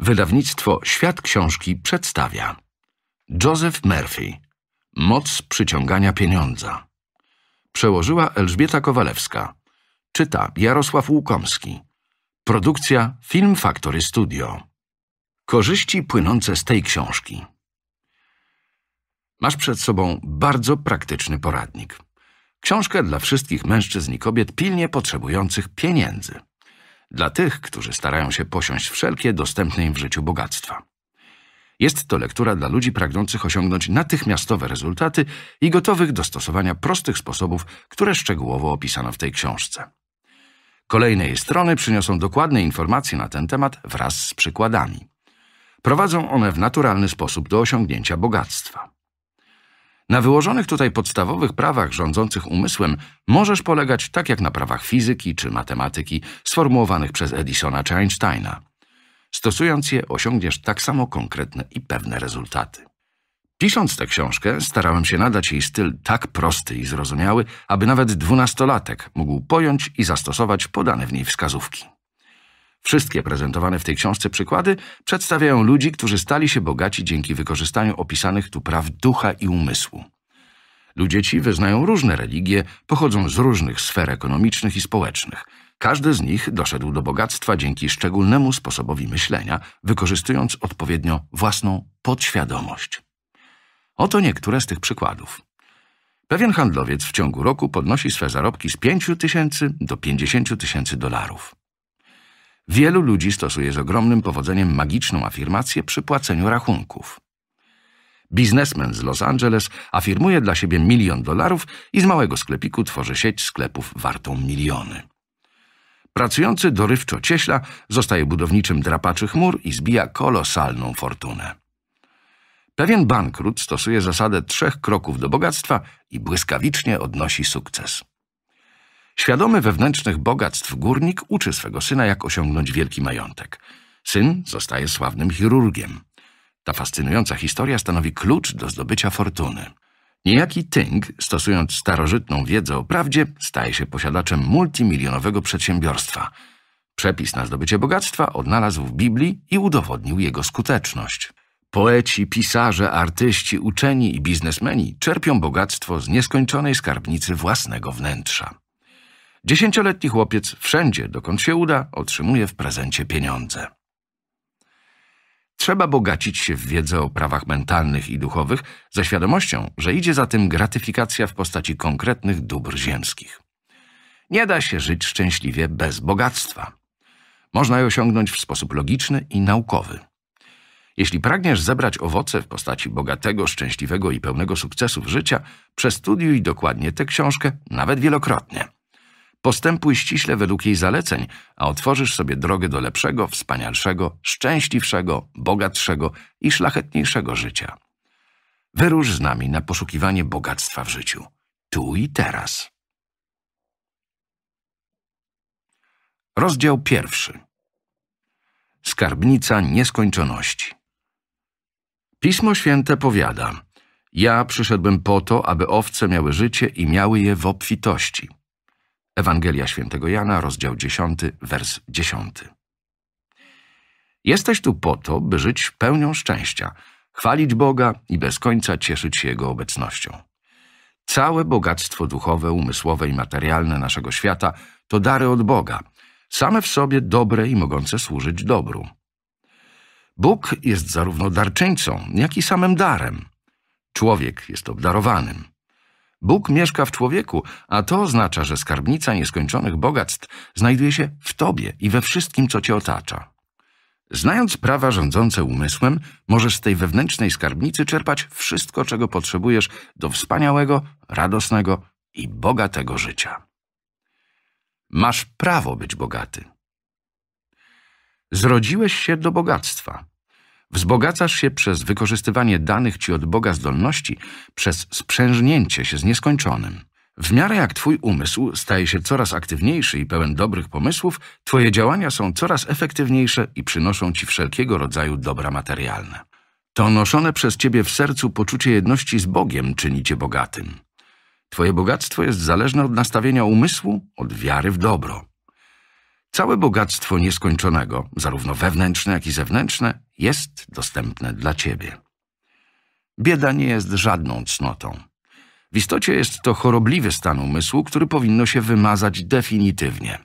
Wydawnictwo Świat Książki przedstawia Joseph Murphy Moc przyciągania pieniądza Przełożyła Elżbieta Kowalewska Czyta Jarosław Łukomski Produkcja Film Factory Studio Korzyści płynące z tej książki Masz przed sobą bardzo praktyczny poradnik. Książka dla wszystkich mężczyzn i kobiet pilnie potrzebujących pieniędzy dla tych, którzy starają się posiąść wszelkie dostępne im w życiu bogactwa. Jest to lektura dla ludzi pragnących osiągnąć natychmiastowe rezultaty i gotowych do stosowania prostych sposobów, które szczegółowo opisano w tej książce. Kolejne jej strony przyniosą dokładne informacje na ten temat wraz z przykładami. Prowadzą one w naturalny sposób do osiągnięcia bogactwa. Na wyłożonych tutaj podstawowych prawach rządzących umysłem możesz polegać tak jak na prawach fizyki czy matematyki sformułowanych przez Edisona czy Einsteina. Stosując je osiągniesz tak samo konkretne i pewne rezultaty. Pisząc tę książkę, starałem się nadać jej styl tak prosty i zrozumiały, aby nawet dwunastolatek mógł pojąć i zastosować podane w niej wskazówki. Wszystkie prezentowane w tej książce przykłady przedstawiają ludzi, którzy stali się bogaci dzięki wykorzystaniu opisanych tu praw ducha i umysłu. Ludzie ci wyznają różne religie, pochodzą z różnych sfer ekonomicznych i społecznych. Każdy z nich doszedł do bogactwa dzięki szczególnemu sposobowi myślenia, wykorzystując odpowiednio własną podświadomość. Oto niektóre z tych przykładów. Pewien handlowiec w ciągu roku podnosi swe zarobki z 5 tysięcy do 50 tysięcy dolarów. Wielu ludzi stosuje z ogromnym powodzeniem magiczną afirmację przy płaceniu rachunków. Biznesmen z Los Angeles afirmuje dla siebie milion dolarów i z małego sklepiku tworzy sieć sklepów wartą miliony. Pracujący dorywczo cieśla zostaje budowniczym drapaczy chmur i zbija kolosalną fortunę. Pewien bankrut stosuje zasadę trzech kroków do bogactwa i błyskawicznie odnosi sukces. Świadomy wewnętrznych bogactw górnik uczy swego syna, jak osiągnąć wielki majątek. Syn zostaje sławnym chirurgiem. Ta fascynująca historia stanowi klucz do zdobycia fortuny. Niejaki Tyng, stosując starożytną wiedzę o prawdzie, staje się posiadaczem multimilionowego przedsiębiorstwa. Przepis na zdobycie bogactwa odnalazł w Biblii i udowodnił jego skuteczność. Poeci, pisarze, artyści, uczeni i biznesmeni czerpią bogactwo z nieskończonej skarbnicy własnego wnętrza. Dziesięcioletni chłopiec wszędzie, dokąd się uda, otrzymuje w prezencie pieniądze. Trzeba bogacić się w wiedzę o prawach mentalnych i duchowych ze świadomością, że idzie za tym gratyfikacja w postaci konkretnych dóbr ziemskich. Nie da się żyć szczęśliwie bez bogactwa. Można je osiągnąć w sposób logiczny i naukowy. Jeśli pragniesz zebrać owoce w postaci bogatego, szczęśliwego i pełnego sukcesów życia, przestudiuj dokładnie tę książkę, nawet wielokrotnie. Postępuj ściśle według jej zaleceń, a otworzysz sobie drogę do lepszego, wspanialszego, szczęśliwszego, bogatszego i szlachetniejszego życia. Wyrusz z nami na poszukiwanie bogactwa w życiu, tu i teraz. Rozdział pierwszy. Skarbnica nieskończoności. Pismo Święte powiada: Ja przyszedłem po to, aby owce miały życie i miały je w obfitości. Ewangelia Świętego Jana, rozdział 10, wers 10. Jesteś tu po to, by żyć pełnią szczęścia, chwalić Boga i bez końca cieszyć się Jego obecnością. Całe bogactwo duchowe, umysłowe i materialne naszego świata to dary od Boga, same w sobie dobre i mogące służyć dobru. Bóg jest zarówno darczyńcą, jak i samym darem. Człowiek jest obdarowanym. Bóg mieszka w człowieku, a to oznacza, że skarbnica nieskończonych bogactw znajduje się w tobie i we wszystkim, co cię otacza. Znając prawa rządzące umysłem, możesz z tej wewnętrznej skarbnicy czerpać wszystko, czego potrzebujesz do wspaniałego, radosnego i bogatego życia. Masz prawo być bogaty. Zrodziłeś się do bogactwa. Wzbogacasz się przez wykorzystywanie danych ci od Boga zdolności, przez sprzężnięcie się z nieskończonym. W miarę jak twój umysł staje się coraz aktywniejszy i pełen dobrych pomysłów, twoje działania są coraz efektywniejsze i przynoszą ci wszelkiego rodzaju dobra materialne. To noszone przez ciebie w sercu poczucie jedności z Bogiem czyni cię bogatym. Twoje bogactwo jest zależne od nastawienia umysłu, od wiary w dobro. Całe bogactwo nieskończonego, zarówno wewnętrzne, jak i zewnętrzne, jest dostępne dla ciebie. Bieda nie jest żadną cnotą. W istocie jest to chorobliwy stan umysłu, który powinno się wymazać definitywnie.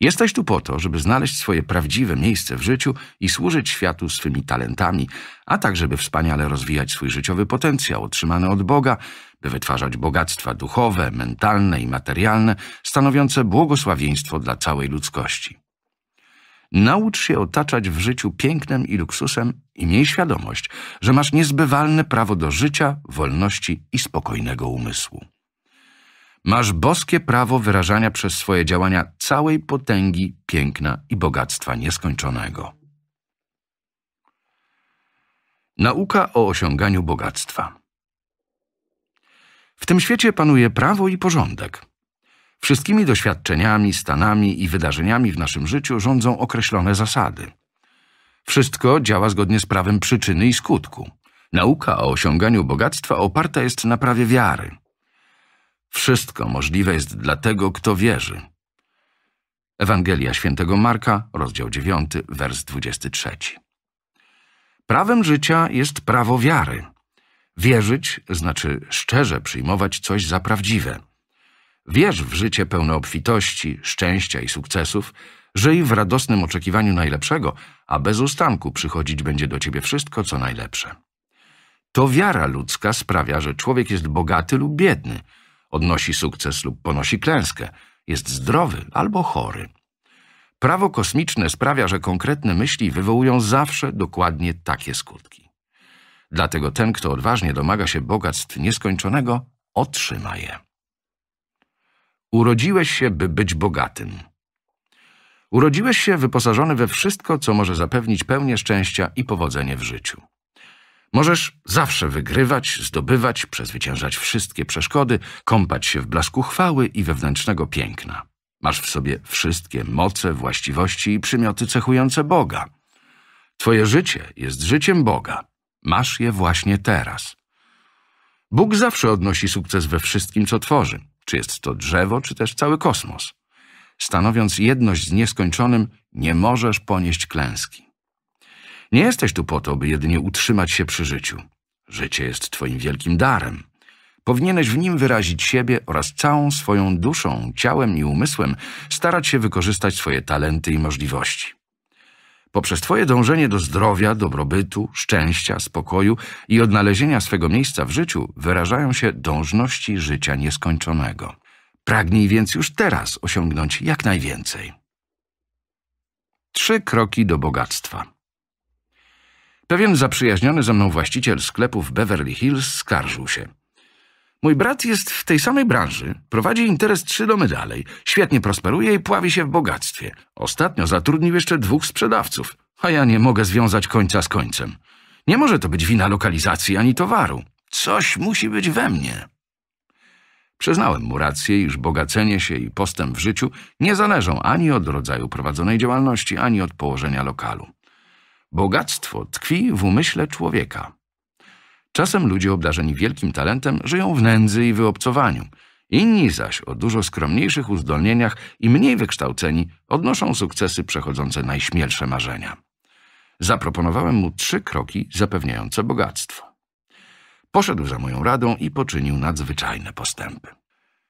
Jesteś tu po to, żeby znaleźć swoje prawdziwe miejsce w życiu i służyć światu swymi talentami, a także by wspaniale rozwijać swój życiowy potencjał otrzymany od Boga, by wytwarzać bogactwa duchowe, mentalne i materialne, stanowiące błogosławieństwo dla całej ludzkości. Naucz się otaczać w życiu pięknem i luksusem i miej świadomość, że masz niezbywalne prawo do życia, wolności i spokojnego umysłu. Masz boskie prawo wyrażania przez swoje działania całej potęgi, piękna i bogactwa nieskończonego. Nauka o osiąganiu bogactwa W tym świecie panuje prawo i porządek. Wszystkimi doświadczeniami, stanami i wydarzeniami w naszym życiu rządzą określone zasady. Wszystko działa zgodnie z prawem przyczyny i skutku. Nauka o osiąganiu bogactwa oparta jest na prawie wiary – wszystko możliwe jest dla tego, kto wierzy. Ewangelia świętego Marka, rozdział 9, wers 23. Prawem życia jest prawo wiary. Wierzyć znaczy szczerze przyjmować coś za prawdziwe. Wierz w życie pełne obfitości, szczęścia i sukcesów, żyj w radosnym oczekiwaniu najlepszego, a bez ustanku przychodzić będzie do ciebie wszystko, co najlepsze. To wiara ludzka sprawia, że człowiek jest bogaty lub biedny – odnosi sukces lub ponosi klęskę, jest zdrowy albo chory. Prawo kosmiczne sprawia, że konkretne myśli wywołują zawsze dokładnie takie skutki. Dlatego ten, kto odważnie domaga się bogactw nieskończonego, otrzyma je. Urodziłeś się, by być bogatym. Urodziłeś się wyposażony we wszystko, co może zapewnić pełnię szczęścia i powodzenie w życiu. Możesz zawsze wygrywać, zdobywać, przezwyciężać wszystkie przeszkody, kąpać się w blasku chwały i wewnętrznego piękna. Masz w sobie wszystkie moce, właściwości i przymioty cechujące Boga. Twoje życie jest życiem Boga. Masz je właśnie teraz. Bóg zawsze odnosi sukces we wszystkim, co tworzy, czy jest to drzewo, czy też cały kosmos. Stanowiąc jedność z nieskończonym, nie możesz ponieść klęski. Nie jesteś tu po to, by jedynie utrzymać się przy życiu. Życie jest twoim wielkim darem. Powinieneś w nim wyrazić siebie oraz całą swoją duszą, ciałem i umysłem, starać się wykorzystać swoje talenty i możliwości. Poprzez Twoje dążenie do zdrowia, dobrobytu, szczęścia, spokoju i odnalezienia swego miejsca w życiu wyrażają się dążności życia nieskończonego. Pragnij więc już teraz osiągnąć jak najwięcej. Trzy kroki do bogactwa. Pewien zaprzyjaźniony ze mną właściciel sklepu w Beverly Hills skarżył się. Mój brat jest w tej samej branży, prowadzi interes trzy domy dalej, świetnie prosperuje i pławi się w bogactwie. Ostatnio zatrudnił jeszcze dwóch sprzedawców, a ja nie mogę związać końca z końcem. Nie może to być wina lokalizacji ani towaru. Coś musi być we mnie. Przyznałem mu rację, iż bogacenie się i postęp w życiu nie zależą ani od rodzaju prowadzonej działalności, ani od położenia lokalu. Bogactwo tkwi w umyśle człowieka. Czasem ludzie obdarzeni wielkim talentem żyją w nędzy i wyobcowaniu. Inni zaś o dużo skromniejszych uzdolnieniach i mniej wykształceni odnoszą sukcesy przechodzące najśmielsze marzenia. Zaproponowałem mu trzy kroki zapewniające bogactwo. Poszedł za moją radą i poczynił nadzwyczajne postępy.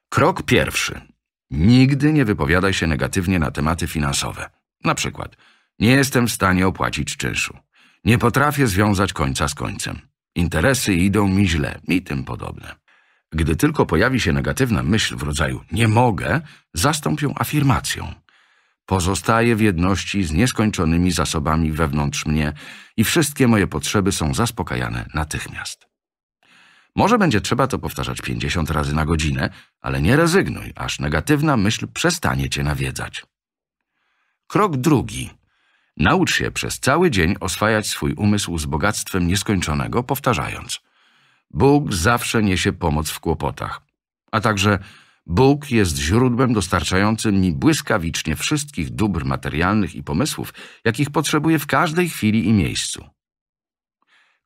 Krok pierwszy. Nigdy nie wypowiadaj się negatywnie na tematy finansowe. Na przykład – nie jestem w stanie opłacić czynszu. Nie potrafię związać końca z końcem. Interesy idą mi źle i tym podobne. Gdy tylko pojawi się negatywna myśl w rodzaju nie mogę, zastąp ją afirmacją. Pozostaję w jedności z nieskończonymi zasobami wewnątrz mnie i wszystkie moje potrzeby są zaspokajane natychmiast. Może będzie trzeba to powtarzać 50 razy na godzinę, ale nie rezygnuj, aż negatywna myśl przestanie cię nawiedzać. Krok drugi. Naucz się przez cały dzień oswajać swój umysł z bogactwem nieskończonego, powtarzając Bóg zawsze niesie pomoc w kłopotach, a także Bóg jest źródłem dostarczającym mi błyskawicznie wszystkich dóbr materialnych i pomysłów, jakich potrzebuję w każdej chwili i miejscu.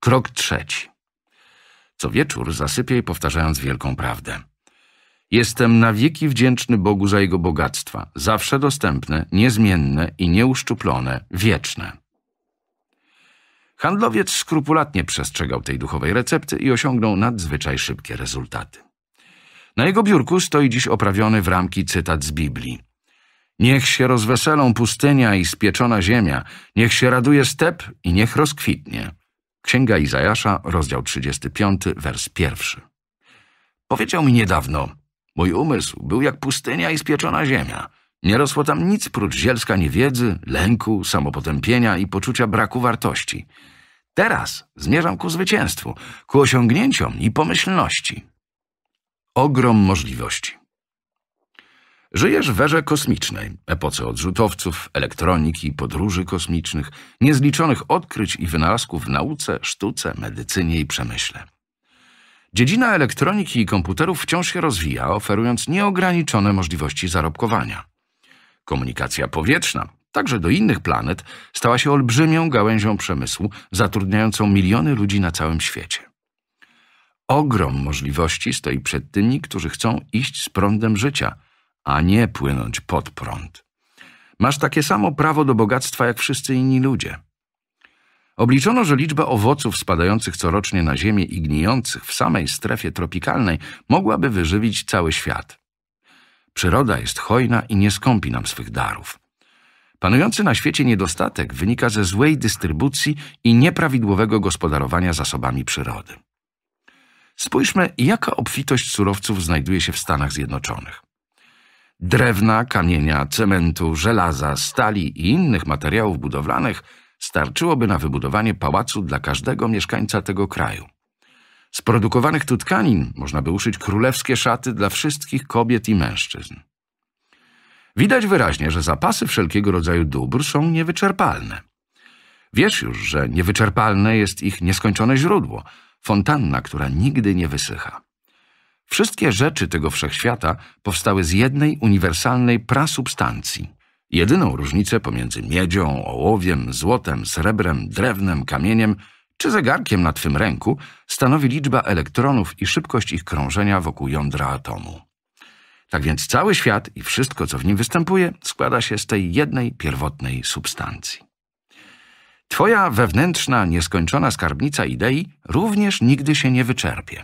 Krok trzeci. Co wieczór zasypiaj powtarzając wielką prawdę. Jestem na wieki wdzięczny Bogu za Jego bogactwa, zawsze dostępne, niezmienne i nieuszczuplone, wieczne. Handlowiec skrupulatnie przestrzegał tej duchowej recepty i osiągnął nadzwyczaj szybkie rezultaty. Na jego biurku stoi dziś oprawiony w ramki cytat z Biblii. Niech się rozweselą pustynia i spieczona ziemia, niech się raduje step i niech rozkwitnie. Księga Izajasza, rozdział 35, wers pierwszy. Powiedział mi niedawno – Mój umysł był jak pustynia i spieczona ziemia. Nie rosło tam nic prócz zielska niewiedzy, lęku, samopotępienia i poczucia braku wartości. Teraz zmierzam ku zwycięstwu, ku osiągnięciom i pomyślności. Ogrom możliwości. Żyjesz w erze kosmicznej, epoce odrzutowców, elektroniki, podróży kosmicznych, niezliczonych odkryć i wynalazków w nauce, sztuce, medycynie i przemyśle. Dziedzina elektroniki i komputerów wciąż się rozwija, oferując nieograniczone możliwości zarobkowania. Komunikacja powietrzna, także do innych planet, stała się olbrzymią gałęzią przemysłu, zatrudniającą miliony ludzi na całym świecie. Ogrom możliwości stoi przed tymi, którzy chcą iść z prądem życia, a nie płynąć pod prąd. Masz takie samo prawo do bogactwa jak wszyscy inni ludzie. Obliczono, że liczba owoców spadających corocznie na ziemię i gnijących w samej strefie tropikalnej mogłaby wyżywić cały świat. Przyroda jest hojna i nie skąpi nam swych darów. Panujący na świecie niedostatek wynika ze złej dystrybucji i nieprawidłowego gospodarowania zasobami przyrody. Spójrzmy, jaka obfitość surowców znajduje się w Stanach Zjednoczonych. Drewna, kamienia, cementu, żelaza, stali i innych materiałów budowlanych – starczyłoby na wybudowanie pałacu dla każdego mieszkańca tego kraju. Z produkowanych tu tkanin można by uszyć królewskie szaty dla wszystkich kobiet i mężczyzn. Widać wyraźnie, że zapasy wszelkiego rodzaju dóbr są niewyczerpalne. Wiesz już, że niewyczerpalne jest ich nieskończone źródło, fontanna, która nigdy nie wysycha. Wszystkie rzeczy tego wszechświata powstały z jednej uniwersalnej prasubstancji – Jedyną różnicę pomiędzy miedzią, ołowiem, złotem, srebrem, drewnem, kamieniem czy zegarkiem na twym ręku stanowi liczba elektronów i szybkość ich krążenia wokół jądra atomu. Tak więc cały świat i wszystko, co w nim występuje, składa się z tej jednej pierwotnej substancji. Twoja wewnętrzna, nieskończona skarbnica idei również nigdy się nie wyczerpie.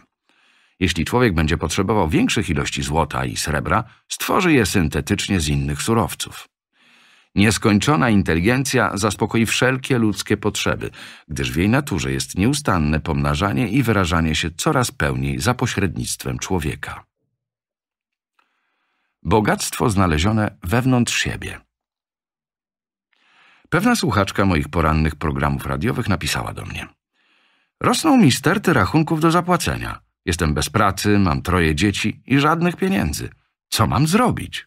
Jeśli człowiek będzie potrzebował większych ilości złota i srebra, stworzy je syntetycznie z innych surowców. Nieskończona inteligencja zaspokoi wszelkie ludzkie potrzeby, gdyż w jej naturze jest nieustanne pomnażanie i wyrażanie się coraz pełniej za pośrednictwem człowieka. Bogactwo znalezione wewnątrz siebie. Pewna słuchaczka moich porannych programów radiowych napisała do mnie. Rosną mi sterty rachunków do zapłacenia. Jestem bez pracy, mam troje dzieci i żadnych pieniędzy. Co mam zrobić?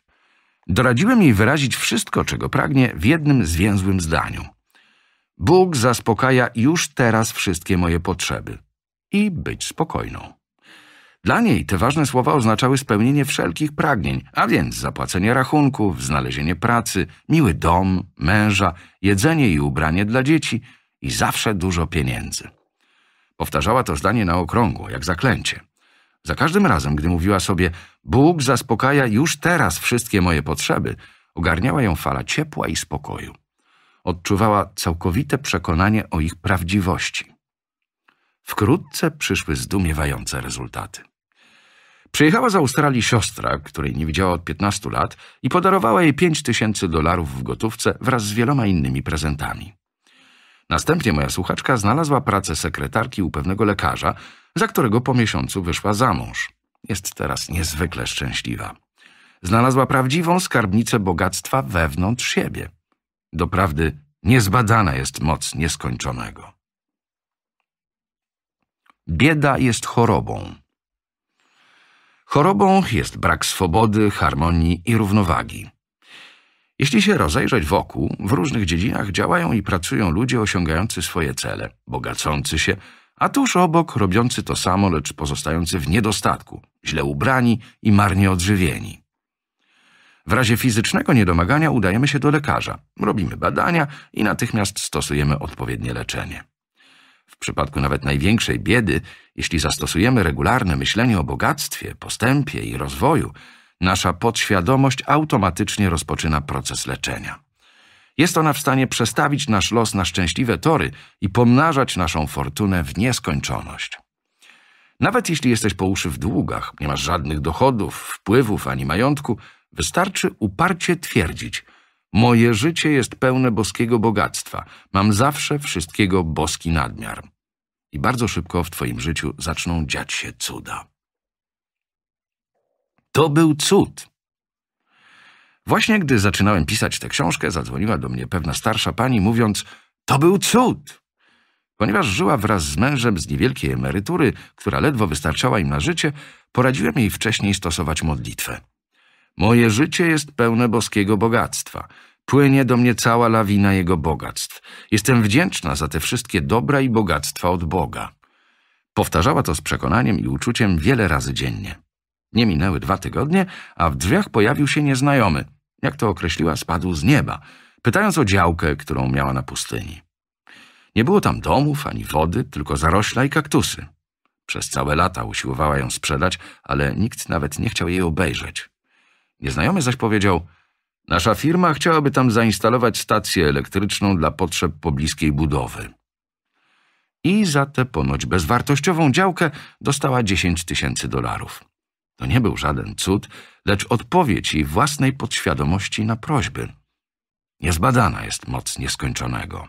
Doradziłem jej wyrazić wszystko, czego pragnie, w jednym zwięzłym zdaniu. Bóg zaspokaja już teraz wszystkie moje potrzeby. I być spokojną. Dla niej te ważne słowa oznaczały spełnienie wszelkich pragnień, a więc zapłacenie rachunków, znalezienie pracy, miły dom, męża, jedzenie i ubranie dla dzieci i zawsze dużo pieniędzy. Powtarzała to zdanie na okrągło, jak zaklęcie. Za każdym razem, gdy mówiła sobie Bóg zaspokaja już teraz wszystkie moje potrzeby, ogarniała ją fala ciepła i spokoju. Odczuwała całkowite przekonanie o ich prawdziwości. Wkrótce przyszły zdumiewające rezultaty. Przyjechała z Australii siostra, której nie widziała od 15 lat i podarowała jej 5 tysięcy dolarów w gotówce wraz z wieloma innymi prezentami. Następnie moja słuchaczka znalazła pracę sekretarki u pewnego lekarza, za którego po miesiącu wyszła za mąż. Jest teraz niezwykle szczęśliwa. Znalazła prawdziwą skarbnicę bogactwa wewnątrz siebie. Doprawdy niezbadana jest moc nieskończonego. Bieda jest chorobą. Chorobą jest brak swobody, harmonii i równowagi. Jeśli się rozejrzeć wokół, w różnych dziedzinach działają i pracują ludzie osiągający swoje cele, bogacący się, a tuż obok robiący to samo, lecz pozostający w niedostatku, źle ubrani i marnie odżywieni. W razie fizycznego niedomagania udajemy się do lekarza, robimy badania i natychmiast stosujemy odpowiednie leczenie. W przypadku nawet największej biedy, jeśli zastosujemy regularne myślenie o bogactwie, postępie i rozwoju, nasza podświadomość automatycznie rozpoczyna proces leczenia. Jest ona w stanie przestawić nasz los na szczęśliwe tory i pomnażać naszą fortunę w nieskończoność. Nawet jeśli jesteś po uszy w długach, nie masz żadnych dochodów, wpływów ani majątku, wystarczy uparcie twierdzić moje życie jest pełne boskiego bogactwa, mam zawsze wszystkiego boski nadmiar. I bardzo szybko w twoim życiu zaczną dziać się cuda. To był cud. Właśnie gdy zaczynałem pisać tę książkę, zadzwoniła do mnie pewna starsza pani, mówiąc – to był cud! Ponieważ żyła wraz z mężem z niewielkiej emerytury, która ledwo wystarczała im na życie, poradziłem jej wcześniej stosować modlitwę. Moje życie jest pełne boskiego bogactwa. Płynie do mnie cała lawina jego bogactw. Jestem wdzięczna za te wszystkie dobra i bogactwa od Boga. Powtarzała to z przekonaniem i uczuciem wiele razy dziennie. Nie minęły dwa tygodnie, a w drzwiach pojawił się nieznajomy. Jak to określiła, spadł z nieba, pytając o działkę, którą miała na pustyni. Nie było tam domów ani wody, tylko zarośla i kaktusy. Przez całe lata usiłowała ją sprzedać, ale nikt nawet nie chciał jej obejrzeć. Nieznajomy zaś powiedział, nasza firma chciałaby tam zainstalować stację elektryczną dla potrzeb pobliskiej budowy. I za tę ponoć bezwartościową działkę dostała 10 tysięcy dolarów. To nie był żaden cud, lecz odpowiedź jej własnej podświadomości na prośby. Niezbadana jest moc nieskończonego.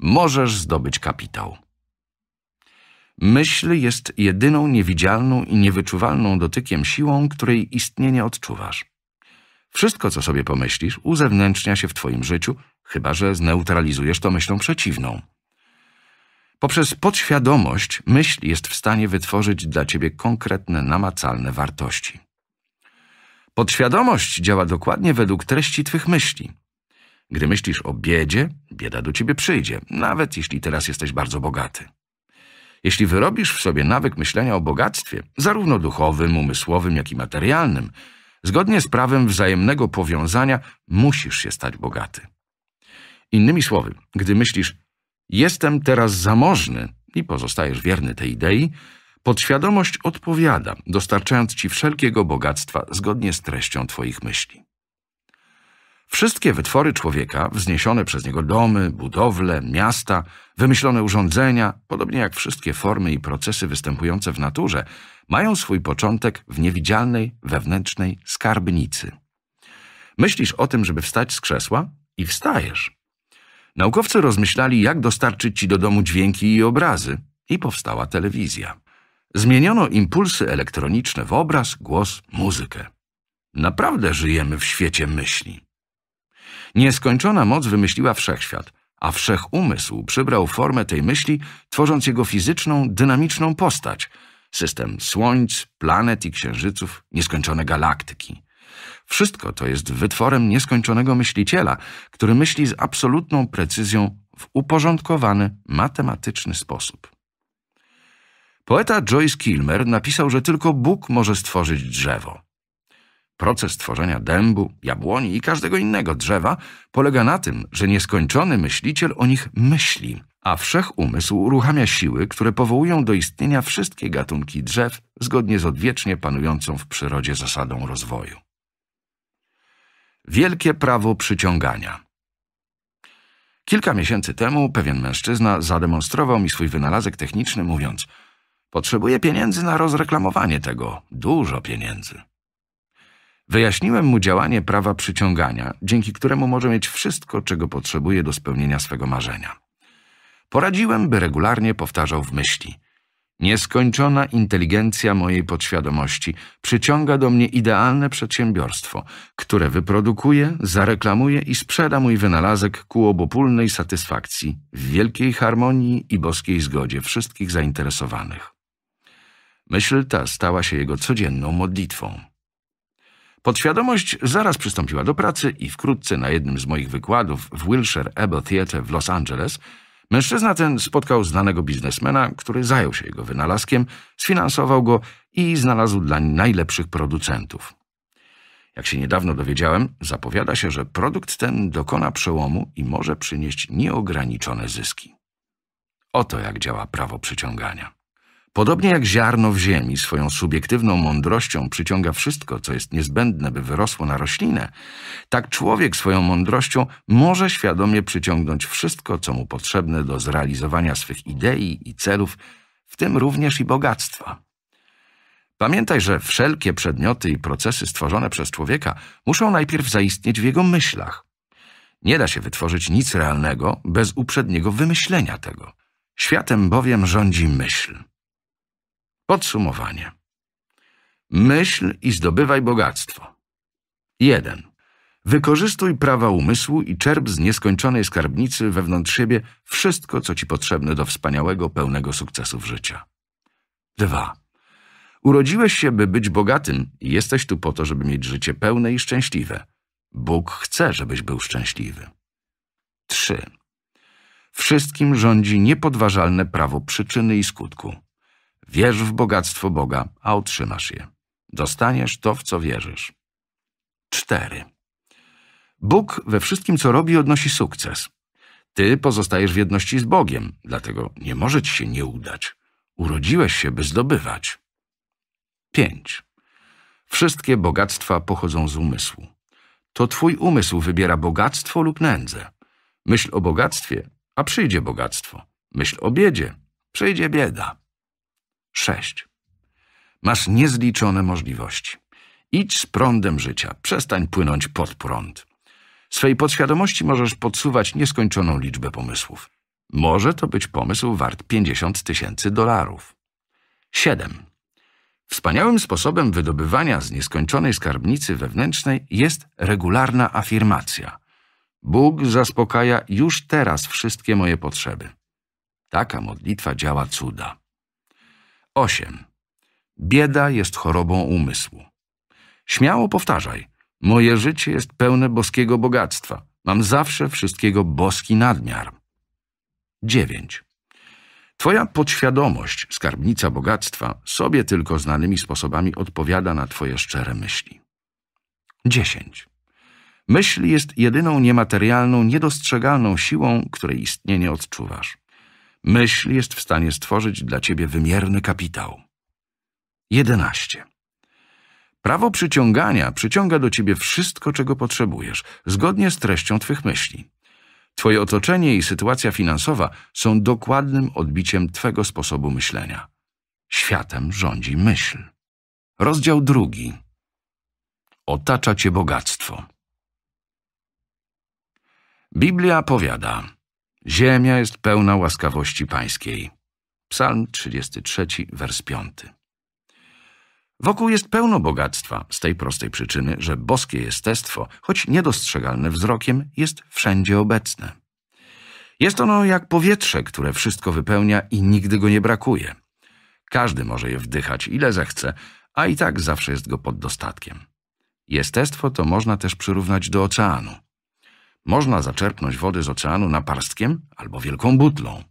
Możesz zdobyć kapitał. Myśl jest jedyną niewidzialną i niewyczuwalną dotykiem siłą, której istnienie odczuwasz. Wszystko, co sobie pomyślisz, uzewnętrznia się w twoim życiu, chyba że zneutralizujesz to myślą przeciwną. Poprzez podświadomość myśl jest w stanie wytworzyć dla ciebie konkretne, namacalne wartości. Podświadomość działa dokładnie według treści twych myśli. Gdy myślisz o biedzie, bieda do ciebie przyjdzie, nawet jeśli teraz jesteś bardzo bogaty. Jeśli wyrobisz w sobie nawyk myślenia o bogactwie, zarówno duchowym, umysłowym, jak i materialnym, zgodnie z prawem wzajemnego powiązania musisz się stać bogaty. Innymi słowy, gdy myślisz Jestem teraz zamożny i pozostajesz wierny tej idei, podświadomość odpowiada, dostarczając ci wszelkiego bogactwa zgodnie z treścią twoich myśli. Wszystkie wytwory człowieka, wzniesione przez niego domy, budowle, miasta, wymyślone urządzenia, podobnie jak wszystkie formy i procesy występujące w naturze, mają swój początek w niewidzialnej, wewnętrznej skarbnicy. Myślisz o tym, żeby wstać z krzesła i wstajesz. Naukowcy rozmyślali, jak dostarczyć ci do domu dźwięki i obrazy i powstała telewizja. Zmieniono impulsy elektroniczne w obraz, głos, muzykę. Naprawdę żyjemy w świecie myśli. Nieskończona moc wymyśliła wszechświat, a wszechumysł przybrał formę tej myśli, tworząc jego fizyczną, dynamiczną postać – system słońc, planet i księżyców, nieskończone galaktyki – wszystko to jest wytworem nieskończonego myśliciela, który myśli z absolutną precyzją w uporządkowany, matematyczny sposób. Poeta Joyce Kilmer napisał, że tylko Bóg może stworzyć drzewo. Proces tworzenia dębu, jabłoni i każdego innego drzewa polega na tym, że nieskończony myśliciel o nich myśli, a wszechumysł uruchamia siły, które powołują do istnienia wszystkie gatunki drzew zgodnie z odwiecznie panującą w przyrodzie zasadą rozwoju. Wielkie prawo przyciągania. Kilka miesięcy temu pewien mężczyzna zademonstrował mi swój wynalazek techniczny, mówiąc Potrzebuję pieniędzy na rozreklamowanie tego. Dużo pieniędzy. Wyjaśniłem mu działanie prawa przyciągania, dzięki któremu może mieć wszystko, czego potrzebuje do spełnienia swego marzenia. Poradziłem, by regularnie powtarzał w myśli – Nieskończona inteligencja mojej podświadomości przyciąga do mnie idealne przedsiębiorstwo, które wyprodukuje, zareklamuje i sprzeda mój wynalazek ku obopólnej satysfakcji, w wielkiej harmonii i boskiej zgodzie wszystkich zainteresowanych. Myśl ta stała się jego codzienną modlitwą. Podświadomość zaraz przystąpiła do pracy i wkrótce na jednym z moich wykładów w Wilshire Abbey Theatre w Los Angeles – Mężczyzna ten spotkał znanego biznesmena, który zajął się jego wynalazkiem, sfinansował go i znalazł dla najlepszych producentów. Jak się niedawno dowiedziałem, zapowiada się, że produkt ten dokona przełomu i może przynieść nieograniczone zyski. Oto jak działa prawo przyciągania. Podobnie jak ziarno w ziemi swoją subiektywną mądrością przyciąga wszystko, co jest niezbędne, by wyrosło na roślinę, tak człowiek swoją mądrością może świadomie przyciągnąć wszystko, co mu potrzebne do zrealizowania swych idei i celów, w tym również i bogactwa. Pamiętaj, że wszelkie przedmioty i procesy stworzone przez człowieka muszą najpierw zaistnieć w jego myślach. Nie da się wytworzyć nic realnego bez uprzedniego wymyślenia tego. Światem bowiem rządzi myśl. Podsumowanie. Myśl i zdobywaj bogactwo. 1. Wykorzystuj prawa umysłu i czerp z nieskończonej skarbnicy wewnątrz siebie wszystko, co ci potrzebne do wspaniałego, pełnego sukcesu w życiu. 2. Urodziłeś się, by być bogatym i jesteś tu po to, żeby mieć życie pełne i szczęśliwe. Bóg chce, żebyś był szczęśliwy. 3. Wszystkim rządzi niepodważalne prawo przyczyny i skutku. Wierz w bogactwo Boga, a otrzymasz je. Dostaniesz to, w co wierzysz. 4. Bóg we wszystkim, co robi, odnosi sukces. Ty pozostajesz w jedności z Bogiem, dlatego nie może ci się nie udać. Urodziłeś się, by zdobywać. 5. Wszystkie bogactwa pochodzą z umysłu. To twój umysł wybiera bogactwo lub nędzę. Myśl o bogactwie, a przyjdzie bogactwo. Myśl o biedzie, przyjdzie bieda. 6. Masz niezliczone możliwości. Idź z prądem życia, przestań płynąć pod prąd. Swej podświadomości możesz podsuwać nieskończoną liczbę pomysłów. Może to być pomysł wart 50 tysięcy dolarów. 7. Wspaniałym sposobem wydobywania z nieskończonej skarbnicy wewnętrznej jest regularna afirmacja. Bóg zaspokaja już teraz wszystkie moje potrzeby. Taka modlitwa działa cuda. 8. Bieda jest chorobą umysłu. Śmiało powtarzaj. Moje życie jest pełne boskiego bogactwa. Mam zawsze wszystkiego boski nadmiar. 9. Twoja podświadomość, skarbnica bogactwa, sobie tylko znanymi sposobami odpowiada na twoje szczere myśli. 10. Myśl jest jedyną niematerialną, niedostrzegalną siłą, której istnienie odczuwasz. Myśl jest w stanie stworzyć dla ciebie wymierny kapitał. 11. Prawo przyciągania przyciąga do ciebie wszystko, czego potrzebujesz, zgodnie z treścią twych myśli. Twoje otoczenie i sytuacja finansowa są dokładnym odbiciem twego sposobu myślenia. Światem rządzi myśl. Rozdział drugi. Otacza cię bogactwo. Biblia powiada – Ziemia jest pełna łaskawości pańskiej. Psalm 33, wers 5. Wokół jest pełno bogactwa, z tej prostej przyczyny, że boskie jestestwo, choć niedostrzegalne wzrokiem, jest wszędzie obecne. Jest ono jak powietrze, które wszystko wypełnia i nigdy go nie brakuje. Każdy może je wdychać ile zechce, a i tak zawsze jest go pod dostatkiem. Jestestwo to można też przyrównać do oceanu. Można zaczerpnąć wody z oceanu naparstkiem albo wielką butlą.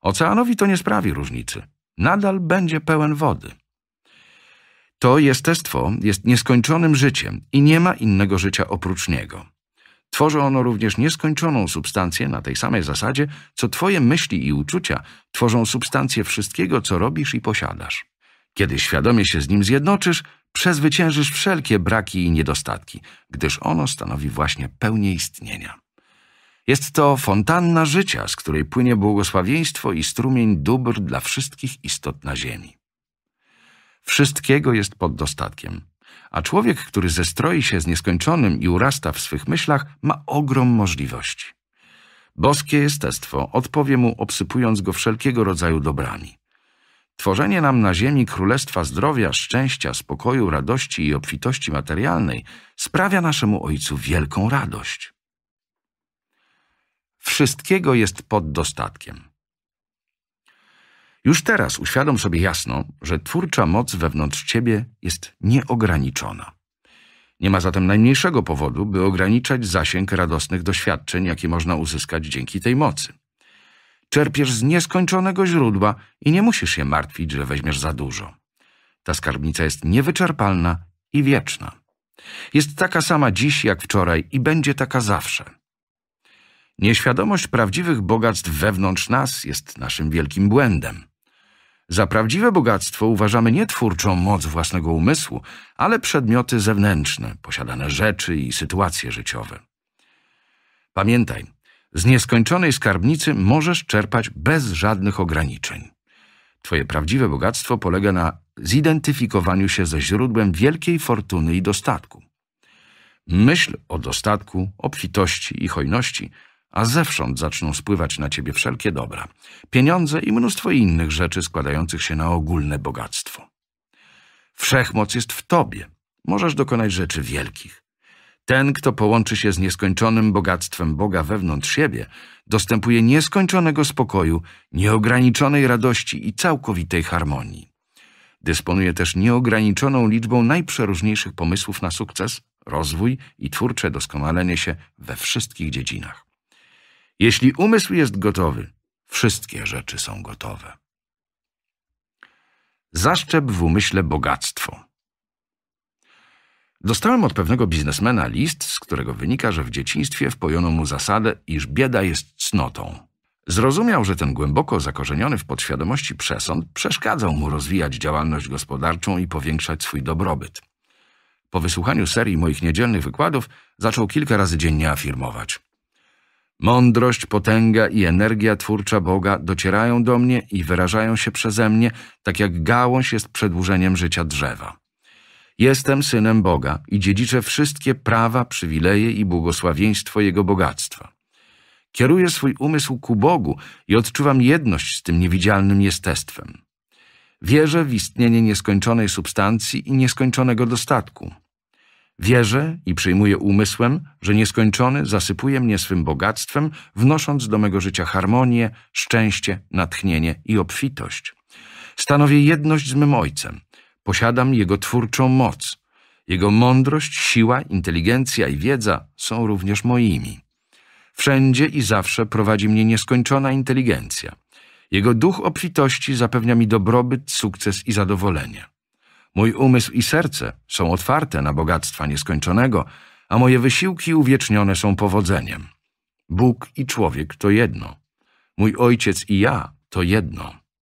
Oceanowi to nie sprawi różnicy. Nadal będzie pełen wody. To jestestwo jest nieskończonym życiem i nie ma innego życia oprócz niego. Tworzy ono również nieskończoną substancję na tej samej zasadzie, co twoje myśli i uczucia tworzą substancję wszystkiego, co robisz i posiadasz. Kiedy świadomie się z nim zjednoczysz, przezwyciężysz wszelkie braki i niedostatki, gdyż ono stanowi właśnie pełnię istnienia. Jest to fontanna życia, z której płynie błogosławieństwo i strumień dóbr dla wszystkich istot na ziemi. Wszystkiego jest pod dostatkiem, a człowiek, który zestroi się z nieskończonym i urasta w swych myślach, ma ogrom możliwości. Boskie jestestwo odpowie mu, obsypując go wszelkiego rodzaju dobrami. Tworzenie nam na ziemi królestwa zdrowia, szczęścia, spokoju, radości i obfitości materialnej sprawia naszemu Ojcu wielką radość. Wszystkiego jest pod dostatkiem. Już teraz uświadom sobie jasno, że twórcza moc wewnątrz ciebie jest nieograniczona. Nie ma zatem najmniejszego powodu, by ograniczać zasięg radosnych doświadczeń, jakie można uzyskać dzięki tej mocy. Czerpiesz z nieskończonego źródła i nie musisz się martwić, że weźmiesz za dużo. Ta skarbnica jest niewyczerpalna i wieczna. Jest taka sama dziś jak wczoraj i będzie taka zawsze. Nieświadomość prawdziwych bogactw wewnątrz nas jest naszym wielkim błędem. Za prawdziwe bogactwo uważamy nie twórczą moc własnego umysłu, ale przedmioty zewnętrzne, posiadane rzeczy i sytuacje życiowe. Pamiętaj – z nieskończonej skarbnicy możesz czerpać bez żadnych ograniczeń. Twoje prawdziwe bogactwo polega na zidentyfikowaniu się ze źródłem wielkiej fortuny i dostatku. Myśl o dostatku, obfitości i hojności, a zewsząd zaczną spływać na ciebie wszelkie dobra, pieniądze i mnóstwo innych rzeczy składających się na ogólne bogactwo. Wszechmoc jest w tobie. Możesz dokonać rzeczy wielkich. Ten, kto połączy się z nieskończonym bogactwem Boga wewnątrz siebie, dostępuje nieskończonego spokoju, nieograniczonej radości i całkowitej harmonii. Dysponuje też nieograniczoną liczbą najprzeróżniejszych pomysłów na sukces, rozwój i twórcze doskonalenie się we wszystkich dziedzinach. Jeśli umysł jest gotowy, wszystkie rzeczy są gotowe. Zaszczep w umyśle bogactwo – Dostałem od pewnego biznesmena list, z którego wynika, że w dzieciństwie wpojono mu zasadę, iż bieda jest cnotą. Zrozumiał, że ten głęboko zakorzeniony w podświadomości przesąd przeszkadzał mu rozwijać działalność gospodarczą i powiększać swój dobrobyt. Po wysłuchaniu serii moich niedzielnych wykładów zaczął kilka razy dziennie afirmować. Mądrość, potęga i energia twórcza Boga docierają do mnie i wyrażają się przeze mnie, tak jak gałąź jest przedłużeniem życia drzewa. Jestem synem Boga i dziedziczę wszystkie prawa, przywileje i błogosławieństwo Jego bogactwa. Kieruję swój umysł ku Bogu i odczuwam jedność z tym niewidzialnym jestestwem. Wierzę w istnienie nieskończonej substancji i nieskończonego dostatku. Wierzę i przyjmuję umysłem, że nieskończony zasypuje mnie swym bogactwem, wnosząc do mego życia harmonię, szczęście, natchnienie i obfitość. Stanowię jedność z mym Ojcem – Posiadam jego twórczą moc. Jego mądrość, siła, inteligencja i wiedza są również moimi. Wszędzie i zawsze prowadzi mnie nieskończona inteligencja. Jego duch obfitości zapewnia mi dobrobyt, sukces i zadowolenie. Mój umysł i serce są otwarte na bogactwa nieskończonego, a moje wysiłki uwiecznione są powodzeniem. Bóg i człowiek to jedno. Mój ojciec i ja to jedno.